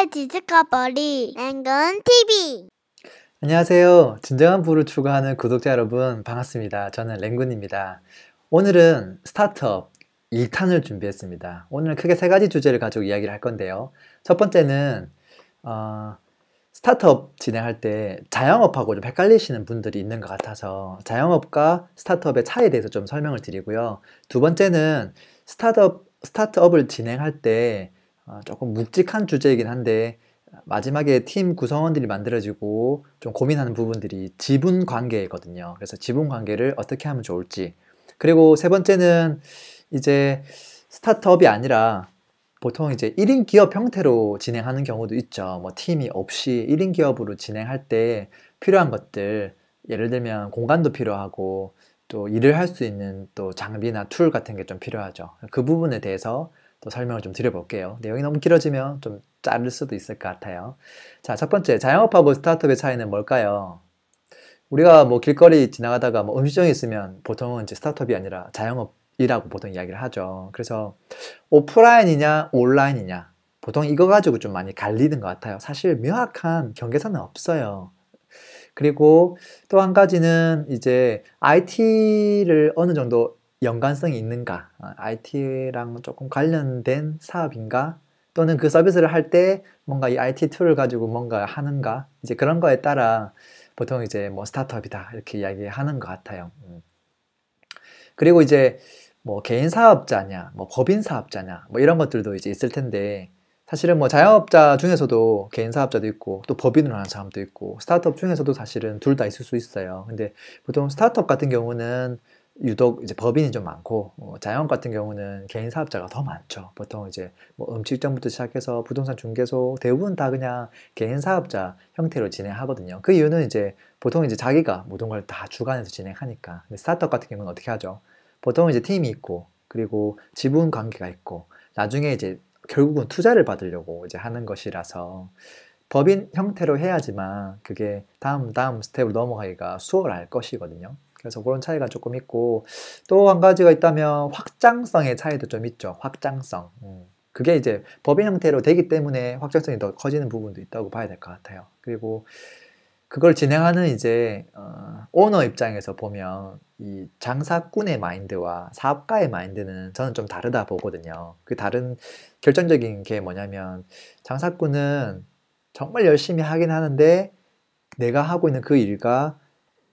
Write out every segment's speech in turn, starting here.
나의 디스커버리 랭근 TV 안녕하세요. 진정한 부를 추구하는 구독자 여러분 반갑습니다. 저는 랭군입니다. 오늘은 스타트업 2탄을 준비했습니다. 오늘 크게 세 가지 주제를 가지고 이야기를 할 건데요. 첫 번째는 어, 스타트업 진행할 때 자영업하고 좀 헷갈리시는 분들이 있는 것 같아서 자영업과 스타트업의 차이에 대해서 좀 설명을 드리고요. 두 번째는 스타트업, 스타트업을 진행할 때 아, 조금 묵직한 주제이긴 한데 마지막에 팀 구성원들이 만들어지고 좀 고민하는 부분들이 지분 관계거든요. 그래서 지분 관계를 어떻게 하면 좋을지. 그리고 세 번째는 이제 스타트업이 아니라 보통 이제 1인 기업 형태로 진행하는 경우도 있죠. 뭐 팀이 없이 1인 기업으로 진행할 때 필요한 것들, 예를 들면 공간도 필요하고 또 일을 할 수 있는 또 장비나 툴 같은 게 좀 필요하죠. 그 부분에 대해서 또 설명을 좀 드려볼게요. 내용이 너무 길어지면 좀 자를 수도 있을 것 같아요. 자, 첫 번째, 자영업하고 스타트업의 차이는 뭘까요? 우리가 뭐 길거리 지나가다가 뭐 음식점이 있으면 보통은 이제 스타트업이 아니라 자영업이라고 보통 이야기를 하죠. 그래서 오프라인이냐 온라인이냐 보통 이거 가지고 좀 많이 갈리는 것 같아요. 사실 명확한 경계선은 없어요. 그리고 또 한 가지는 이제 IT를 어느 정도 연관성이 있는가, 어, IT랑 조금 관련된 사업인가, 또는 그 서비스를 할 때 뭔가 이 IT 툴을 가지고 뭔가 하는가, 이제 그런 거에 따라 보통 이제 뭐 스타트업이다 이렇게 이야기하는 것 같아요. 음. 그리고 이제 뭐 개인 사업자냐, 뭐 법인 사업자냐, 뭐 이런 것들도 이제 있을 텐데 사실은 뭐 자영업자 중에서도 개인 사업자도 있고 또 법인으로 하는 사람도 있고 스타트업 중에서도 사실은 둘 다 있을 수 있어요. 근데 보통 스타트업 같은 경우는 유독 이제 법인이 좀 많고 어, 뭐 자영업 같은 경우는 개인 사업자가 더 많죠. 보통 이제 뭐 음식점부터 시작해서 부동산 중개소 대부분 다 그냥 개인 사업자 형태로 진행하거든요. 그 이유는 이제 보통 이제 자기가 모든 걸 다 주관해서 진행하니까. 근데 스타트업 같은 경우는 어떻게 하죠? 보통 이제 팀이 있고 그리고 지분 관계가 있고 나중에 이제 결국은 투자를 받으려고 이제 하는 것이라서 법인 형태로 해야지만 그게 다음 다음 스텝으로 넘어가기가 수월할 것이거든요. 그래서 그런 차이가 조금 있고 또 한 가지가 있다면 확장성의 차이도 좀 있죠. 확장성. 음. 그게 이제 법인 형태로 되기 때문에 확장성이 더 커지는 부분도 있다고 봐야 될 것 같아요. 그리고 그걸 진행하는 이제 어, 오너 입장에서 보면 이 장사꾼의 마인드와 사업가의 마인드는 저는 좀 다르다 보거든요. 그 다른 결정적인 게 뭐냐면 장사꾼은 정말 열심히 하긴 하는데 내가 하고 있는 그 일과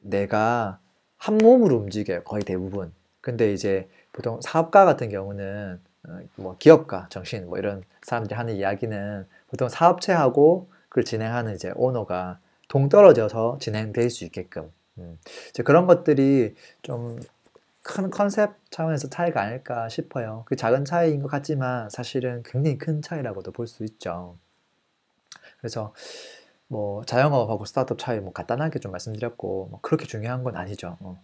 내가 한 몸으로 움직여요. 거의 대부분. 근데 이제 보통 사업가 같은 경우는 어, 뭐 기업가 정신 뭐 이런 사람들이 하는 이야기는 보통 사업체하고 그걸 진행하는 이제 오너가 동떨어져서 진행될 수 있게끔 음. 이제 그런 것들이 좀 큰 컨셉 차원에서 차이가 아닐까 싶어요. 그 작은 차이인 것 같지만 사실은 굉장히 큰 차이라고도 볼 수 있죠. 그래서 뭐 자영업하고 스타트업 차이 뭐 간단하게 좀 말씀드렸고 뭐 그렇게 중요한 건 아니죠. 어.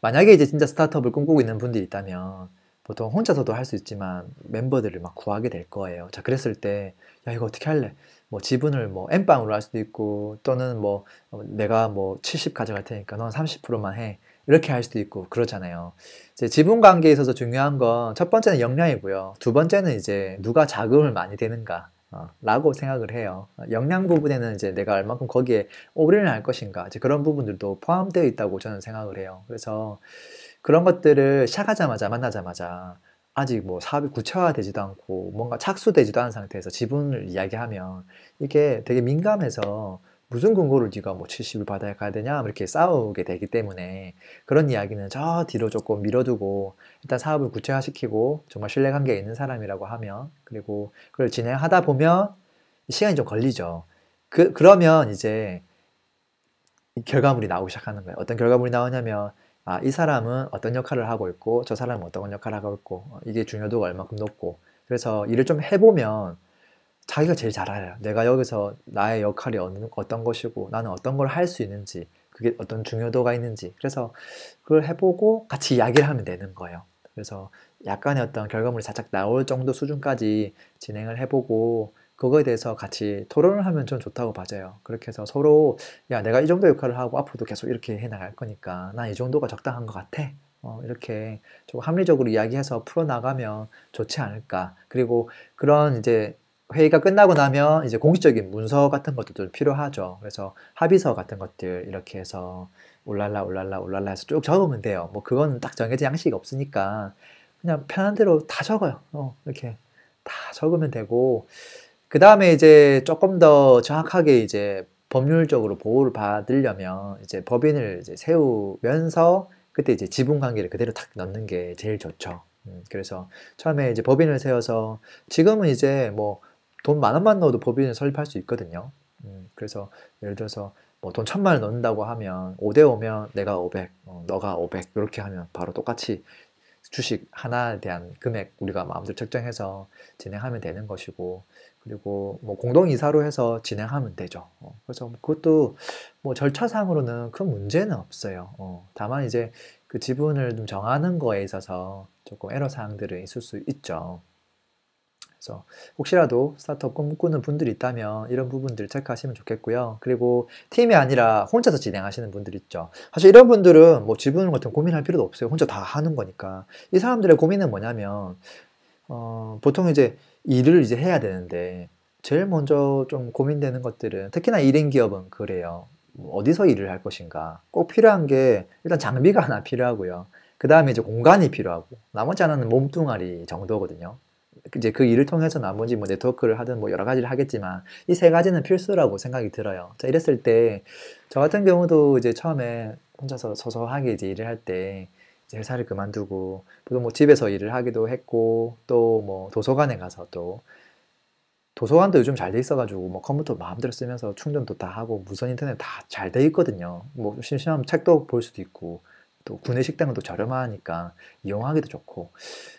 만약에 이제 진짜 스타트업을 꿈꾸고 있는 분들이 있다면 보통 혼자서도 할 수 있지만 멤버들을 막 구하게 될 거예요. 자 그랬을 때야 이거 어떻게 할래? 뭐 지분을 뭐 엠빵으로 할 수도 있고 또는 뭐 어, 내가 뭐 70 가져갈 테니까 넌 30%만 해. 이렇게 할 수도 있고 그러잖아요 이제 지분 관계에 있어서 중요한 건 첫 번째는 역량이고요. 두 번째는 이제 누가 자금을 많이 되는가 어, 라고 생각을 해요. 역량 부분에는 이제 내가 얼만큼 거기에 올인을 할 것인가 이제 그런 부분들도 포함되어 있다고 저는 생각을 해요. 그래서 그런 것들을 시작하자마자 만나자마자 아직 뭐 사업이 구체화되지도 않고 뭔가 착수되지도 않은 상태에서 지분을 이야기하면 이게 되게 민감해서 무슨 근거를 네가 뭐 70을 받아야 가야 되냐 이렇게 싸우게 되기 때문에 그런 이야기는 저 뒤로 조금 밀어두고 일단 사업을 구체화시키고 정말 신뢰관계에 있는 사람이라고 하면 그리고 그걸 진행하다 보면 시간이 좀 걸리죠. 그, 그러면 이제 결과물이 나오기 시작하는 거예요. 어떤 결과물이 나오냐면 아, 이 사람은 어떤 역할을 하고 있고 저 사람은 어떤 역할을 하고 있고 어, 이게 중요도가 얼만큼 높고 그래서 일을 좀 해보면 자기가 제일 잘 알아요. 내가 여기서 나의 역할이 어느, 어떤 것이고 나는 어떤 걸 할 수 있는지 그게 어떤 중요도가 있는지 그래서 그걸 해보고 같이 이야기를 하면 되는 거예요. 그래서 약간의 어떤 결과물이 살짝 나올 정도 수준까지 진행을 해보고 그거에 대해서 같이 토론을 하면 좀 좋다고 봐져요. 그렇게 해서 서로 야 내가 이 정도 역할을 하고 앞으로도 계속 이렇게 해나갈 거니까 난 이 정도가 적당한 것 같아. 어, 이렇게 좀 합리적으로 이야기해서 풀어나가면 좋지 않을까. 그리고 그런 이제 회의가 끝나고 나면 이제 공식적인 문서 같은 것들도 필요하죠. 그래서 합의서 같은 것들 이렇게 해서 올랄라 올랄라 올랄라 해서 쭉 적으면 돼요. 뭐그거는딱 정해진 양식이 없으니까 그냥 편한 대로 다 적어요. 어, 이렇게 다 적으면 되고 그 다음에 이제 조금 더 정확하게 이제 법률적으로 보호를 받으려면 이제 법인을 이제 세우면서 그때 이제 지분 관계를 그대로 탁 넣는 게 제일 좋죠. 음, 그래서 처음에 이제 법인을 세워서 지금은 이제 뭐 돈만 원만 넣어도 법인을 설립할 수 있거든요. 음, 그래서 예를 들어서 뭐돈 천만 원 넣는다고 하면 5대 5면 내가 500, 어, 너가 500 이렇게 하면 바로 똑같이 주식 하나에 대한 금액 우리가 마음대로 책정해서 진행하면 되는 것이고 그리고 뭐 공동 이사로 해서 진행하면 되죠. 어, 그래서 뭐 그것도 뭐 절차상으로는 큰 문제는 없어요. 어, 다만 이제 그 지분을 좀 정하는 거에 있어서 조금 애로 사항들은 있을 수 있죠. 그래서 혹시라도 스타트업 꿈꾸는 분들이 있다면 이런 부분들 체크하시면 좋겠고요. 그리고 팀이 아니라 혼자서 진행하시는 분들 있죠. 사실 이런 분들은 뭐 지분 같은 고민할 필요도 없어요. 혼자 다 하는 거니까. 이 사람들의 고민은 뭐냐면 어, 보통 이제 일을 이제 해야 되는데 제일 먼저 좀 고민되는 것들은 특히나 1인 기업은 그래요. 뭐 어디서 일을 할 것인가. 꼭 필요한 게 일단 장비가 하나 필요하고요. 그 다음에 이제 공간이 필요하고 나머지 하나는 몸뚱아리 정도거든요. 이제 그 일을 통해서 나머지 뭐 네트워크를 하든 뭐 여러 가지를 하겠지만 이 세 가지는 필수라고 생각이 들어요. 자, 이랬을 때 저 같은 경우도 이제 처음에 혼자서 소소하게 이제 일을 할 때 이제 회사를 그만두고 보통 뭐 집에서 일을 하기도 했고 또 뭐 도서관에 가서 또 도서관도 요즘 잘 돼 있어가지고 뭐 컴퓨터 마음대로 쓰면서 충전도 다 하고 무선 인터넷 다 잘 돼 있거든요. 뭐 심심하면 책도 볼 수도 있고 또 구내 식당은 또 저렴하니까 이용하기도 좋고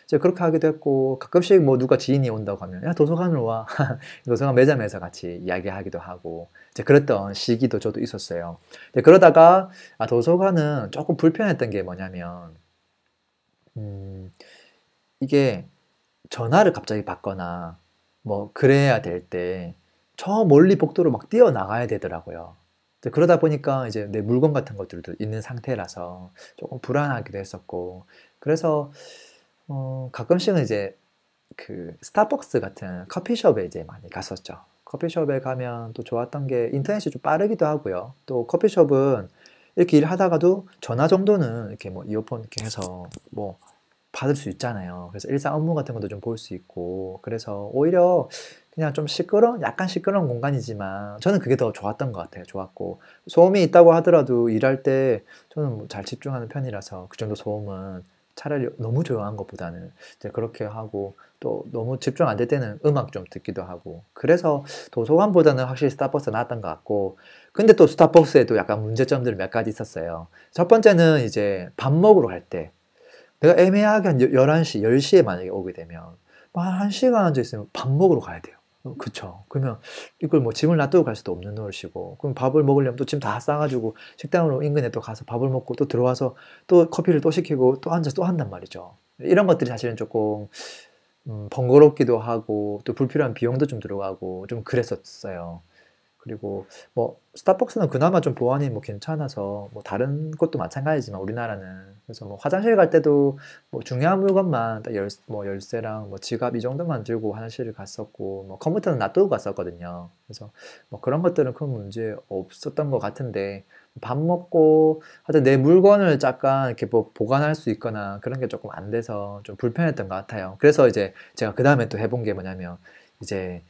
이제 그렇게 하기도 했고 가끔씩 뭐 누가 지인이 온다고 하면 야 도서관으로 와 도서관 매점에서 같이 이야기하기도 하고 이제 그랬던 시기도 저도 있었어요. 그러다가 아 도서관은 조금 불편했던 게 뭐냐면 음 이게 전화를 갑자기 받거나 뭐 그래야 될 때 저 멀리 복도로 막 뛰어나가야 되더라고요. 그러다 보니까 이제 내 물건 같은 것들도 있는 상태라서 조금 불안하기도 했었고 그래서 어, 가끔씩은 이제 그 스타벅스 같은 커피숍에 이제 많이 갔었죠. 커피숍에 가면 또 좋았던 게 인터넷이 좀 빠르기도 하고요. 또 커피숍은 이렇게 일하다가도 전화 정도는 이렇게 뭐 이어폰 이렇게 해서 뭐 받을 수 있잖아요. 그래서 일상 업무 같은 것도 좀 볼 수 있고 그래서 오히려 그냥 좀 시끄러운 약간 시끄러운 공간이지만 저는 그게 더 좋았던 것 같아요. 좋았고 소음이 있다고 하더라도 일할 때 저는 뭐잘 집중하는 편이라서 그 정도 소음은 차라리 너무 조용한 것보다는 이제 그렇게 하고 또 너무 집중 안 될 때는 음악 좀 듣기도 하고 그래서 도서관보다는 확실히 스타벅스 나았던 것 같고 근데 또 스타벅스에도 약간 문제점들 이몇 가지 있었어요. 첫 번째는 이제 밥 먹으러 갈때 내가 애매하게 한 11시, 10시에 만약에 오게 되면 한 1시간 앉아있으면 밥 먹으러 가야 돼요. 어, 그쵸. 그러면 이걸 뭐 짐을 놔두고 갈 수도 없는 노릇이고, 그럼 밥을 먹으려면 또 짐 다 싸가지고 식당으로 인근에 또 가서 밥을 먹고 또 들어와서 또 커피를 또 시키고 또 앉아서 또 한단 말이죠. 이런 것들이 사실은 조금 음, 번거롭기도 하고 또 불필요한 비용도 좀 들어가고 좀 그랬었어요. 그리고 뭐 스타벅스는 그나마 좀 보안이 뭐 괜찮아서 뭐 다른 것도 마찬가지지만 우리나라는 그래서 뭐 화장실 갈 때도 뭐 중요한 물건만 열, 뭐 열쇠랑 뭐 지갑 이 정도만 들고 화장실을 갔었고 뭐 컴퓨터는 놔두고 갔었거든요. 그래서 뭐 그런 것들은 큰 문제 없었던 것 같은데 밥 먹고 하여튼 내 물건을 잠깐 이렇게 뭐 보관할 수 있거나 그런 게 조금 안 돼서 좀 불편했던 것 같아요. 그래서 이제 제가 그 다음에 또 해본 게 뭐냐면 이제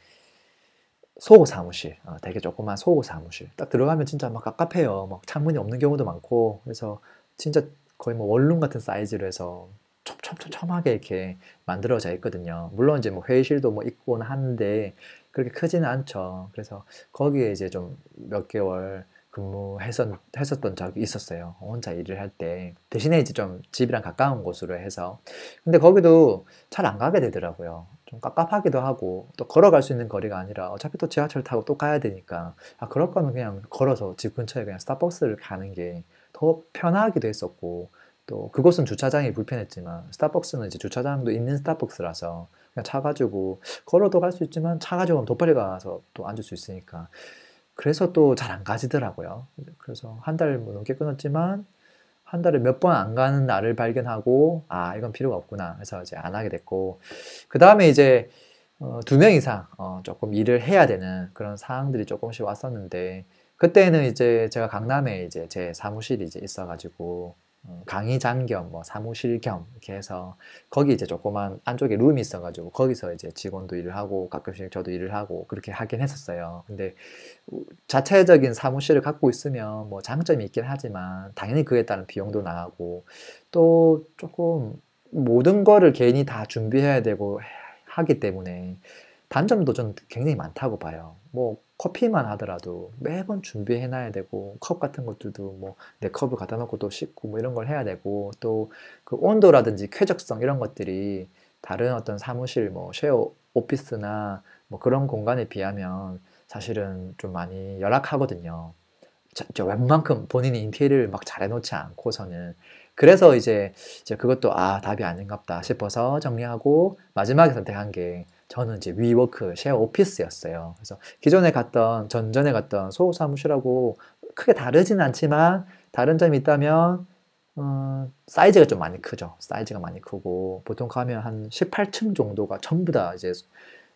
소고 사무실 어, 되게 조그만 소고 사무실 딱 들어가면 진짜 막 깝깝해요 막 창문이 없는 경우도 많고 그래서 진짜 거의 뭐 원룸 같은 사이즈로 해서 촘촘촘하게 이렇게 만들어져 있거든요 물론 이제 뭐 회의실도 뭐 있곤 한데 그렇게 크지는 않죠 그래서 거기에 이제 좀 몇 개월 근무했었던 적이 있었어요 혼자 일을 할 때 대신에 이제 좀 집이랑 가까운 곳으로 해서 근데 거기도 잘 안 가게 되더라고요 좀 깝깝하기도 하고 또 걸어갈 수 있는 거리가 아니라 어차피 또 지하철 타고 또 가야 되니까 아 그럴 거면 그냥 걸어서 집 근처에 그냥 스타벅스를 가는 게 더 편하기도 했었고 또 그곳은 주차장이 불편했지만 스타벅스는 이제 주차장도 있는 스타벅스라서 그냥 차 가지고 걸어도 갈 수 있지만 차 가지고 가면 더 빨리 가서 또 앉을 수 있으니까 그래서 또 잘 안 가지더라고요. 그래서 한달 뭐 넘게 끊었지만 한 달에 몇 번 안 가는 나를 발견하고 아 이건 필요가 없구나 그래서 이제 안 하게 됐고 그 다음에 이제 어, 두 명 이상 어, 조금 일을 해야 되는 그런 사항들이 조금씩 왔었는데 그때는 이제 제가 강남에 이제 제 사무실이 이제 있어가지고 음, 강의장 겸 뭐 사무실 겸 이렇게 해서 거기 이제 조그만 안쪽에 룸이 있어가지고 거기서 이제 직원도 일을 하고 가끔씩 저도 일을 하고 그렇게 하긴 했었어요. 근데 자체적인 사무실을 갖고 있으면 뭐 장점이 있긴 하지만 당연히 그에 따른 비용도 나가고 또 조금 모든 거를 개인이 다 준비해야 되고 하기 때문에 단점도 저는 굉장히 많다고 봐요. 뭐 커피만 하더라도 매번 준비해놔야 되고 컵 같은 것들도 뭐 내 컵을 갖다 놓고 또 씻고 뭐 이런 걸 해야 되고 또 그 온도라든지 쾌적성 이런 것들이 다른 어떤 사무실 뭐 쉐어 오피스나 뭐 그런 공간에 비하면 사실은 좀 많이 열악하거든요. 저, 저 웬만큼 본인이 인테리어를 막 잘해놓지 않고서는 그래서 이제, 이제 그것도 아 답이 아닌갑다 싶어서 정리하고 마지막에 선택한 게 저는 이제 위워크 쉐어 오피스였어요. 그래서 기존에 갔던 전전에 갔던 소호 사무실하고 크게 다르진 않지만 다른 점이 있다면 어, 사이즈가 좀 많이 크죠. 사이즈가 많이 크고 보통 가면 한 18층 정도가 전부 다 이제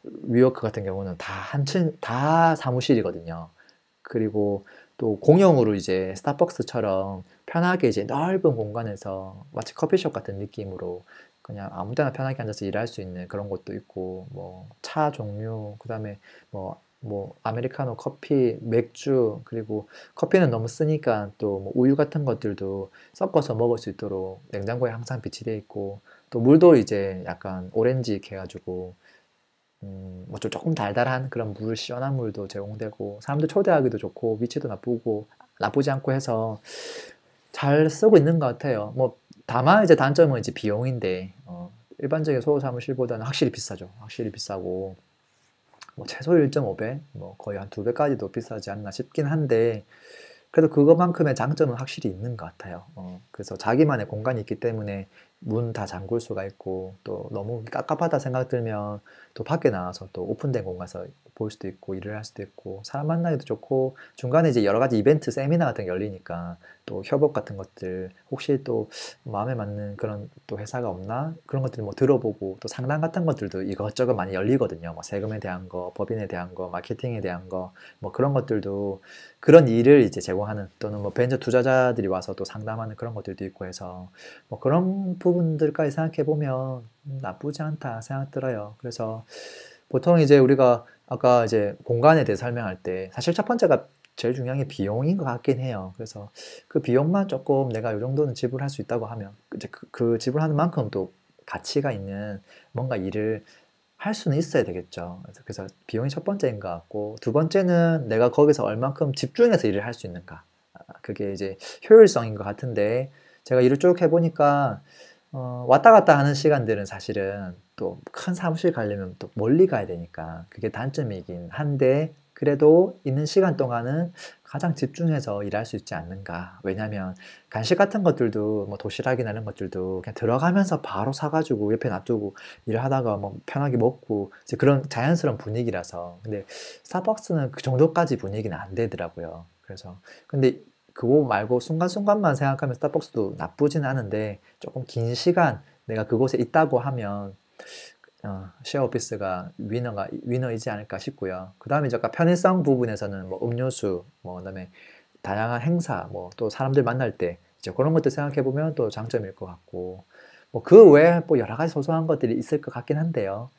위워크 같은 경우는 다 한층 다 사무실이거든요. 그리고 또 공용으로 이제 스타벅스처럼 편하게 이제 넓은 공간에서 마치 커피숍 같은 느낌으로 그냥 아무 때나 편하게 앉아서 일할 수 있는 그런 것도 있고 뭐 차 종류 그다음에 뭐뭐 뭐 아메리카노 커피, 맥주 그리고 커피는 너무 쓰니까 또뭐 우유 같은 것들도 섞어서 먹을 수 있도록 냉장고에 항상 비치되어 있고 또 물도 이제 약간 오렌지 이렇게 해가지고 음뭐 조금 달달한 그런 물 시원한 물도 제공되고 사람들 초대하기도 좋고 위치도 나쁘고 나쁘지 않고 해서 잘 쓰고 있는 것 같아요. 뭐 다만 이제 단점은 이제 비용인데 어, 일반적인 소호 사무실보다는 확실히 비싸죠. 확실히 비싸고 뭐 최소 1.5배, 뭐 거의 한 두 배까지도 비싸지 않나 싶긴 한데 그래도 그것만큼의 장점은 확실히 있는 것 같아요. 어, 그래서 자기만의 공간이 있기 때문에 문 다 잠글 수가 있고 또 너무 깝깝하다 생각 들면 또 밖에 나와서 또 오픈된 공간에서 볼 수도 있고 일을 할 수도 있고 사람 만나기도 좋고 중간에 이제 여러 가지 이벤트 세미나 같은 게 열리니까 또 협업 같은 것들 혹시 또 마음에 맞는 그런 또 회사가 없나 그런 것들 뭐 들어보고 또 상담 같은 것들도 이것저것 많이 열리거든요 뭐 세금에 대한 거 법인에 대한 거 마케팅에 대한 거 뭐 그런 것들도 그런 일을 이제 제공하는 또는 뭐 벤처 투자자들이 와서 또 상담하는 그런 것들도 있고 해서 뭐 그런 부분들까지 생각해 보면 나쁘지 않다 생각 들어요 그래서 보통 이제 우리가 아까 이제 공간에 대해 설명할 때 사실 첫 번째가 제일 중요한 게 비용인 것 같긴 해요. 그래서 그 비용만 조금 내가 이 정도는 지불할 수 있다고 하면 이제 그, 그 지불하는 만큼 또 가치가 있는 뭔가 일을 할 수는 있어야 되겠죠. 그래서 비용이 첫 번째인 것 같고 두 번째는 내가 거기서 얼만큼 집중해서 일을 할 수 있는가. 아, 그게 이제 효율성인 것 같은데 제가 일을 쭉 해보니까 어, 왔다 갔다 하는 시간들은 사실은 또큰 사무실 가려면 또 멀리 가야 되니까 그게 단점이긴 한데 그래도 있는 시간 동안은 가장 집중해서 일할 수 있지 않는가. 왜냐면 간식 같은 것들도 뭐 도시락이나 이런 것들도 그냥 들어가면서 바로 사가지고 옆에 놔두고 일을 하다가 뭐 편하게 먹고 이제 그런 자연스러운 분위기라서. 근데 스타벅스는 그 정도까지 분위기는 안 되더라고요. 그래서 근데 그거 말고 순간순간만 생각하면 스타벅스도 나쁘진 않은데 조금 긴 시간 내가 그곳에 있다고 하면 어, 쉐어 오피스가 위너가 위너이지 않을까 싶고요. 그다음에 이제 아까 편의성 부분에서는 뭐 음료수, 뭐 그다음에 다양한 행사, 뭐 또 사람들 만날 때 이제 그런 것들 생각해 보면 또 장점일 것 같고 뭐 그 외에 뭐 여러 가지 소소한 것들이 있을 것 같긴 한데요.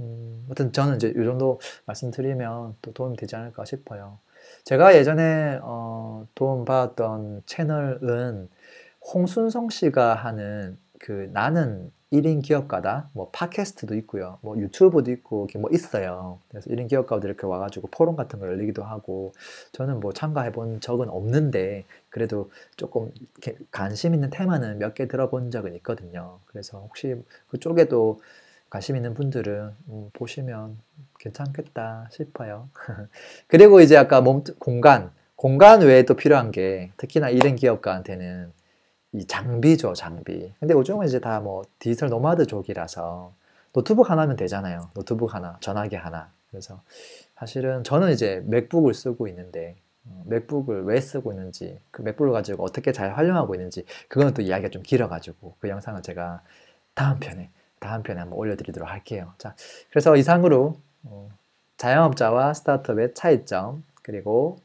음, 아무튼 저는 이제 이 정도 말씀드리면 또 도움이 되지 않을까 싶어요. 제가 예전에 어, 도움받았던 채널은 홍순성 씨가 하는 그 나는 1인 기업가다, 뭐 팟캐스트도 있고요, 뭐 유튜브도 있고 이렇게 뭐 있어요. 그래서 1인 기업가들 이렇게 와가지고 포럼 같은 거 열리기도 하고 저는 뭐 참가해본 적은 없는데 그래도 조금 관심 있는 테마는 몇 개 들어본 적은 있거든요. 그래서 혹시 그쪽에도 관심 있는 분들은 음, 보시면 괜찮겠다 싶어요. 그리고 이제 아까 몸 공간 공간 외에 또 필요한 게 특히나 1인 기업가한테는 이 장비죠, 장비. 근데 요즘은 이제 다 뭐 디지털 노마드족이라서 노트북 하나면 되잖아요. 노트북 하나, 전화기 하나. 그래서 사실은 저는 이제 맥북을 쓰고 있는데 어, 맥북을 왜 쓰고 있는지 그 맥북을 가지고 어떻게 잘 활용하고 있는지 그건또 이야기가 좀 길어가지고 그영상을 제가 다음 편에 다음 편에 한번 올려드리도록 할게요. 자, 그래서 이상으로 어, 자영업자와 스타트업의 차이점 그리고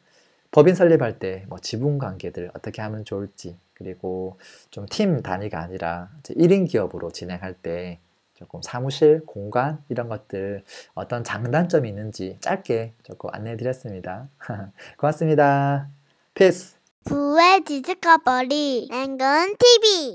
법인 설립할 때 뭐 지분 관계들 어떻게 하면 좋을지 그리고 좀 팀 단위가 아니라 이제 1인 기업으로 진행할 때 조금 사무실, 공간 이런 것들 어떤 장단점이 있는지 짧게 조금 안내해 드렸습니다. 고맙습니다. 피스. 부의 디스커버리 랭건 TV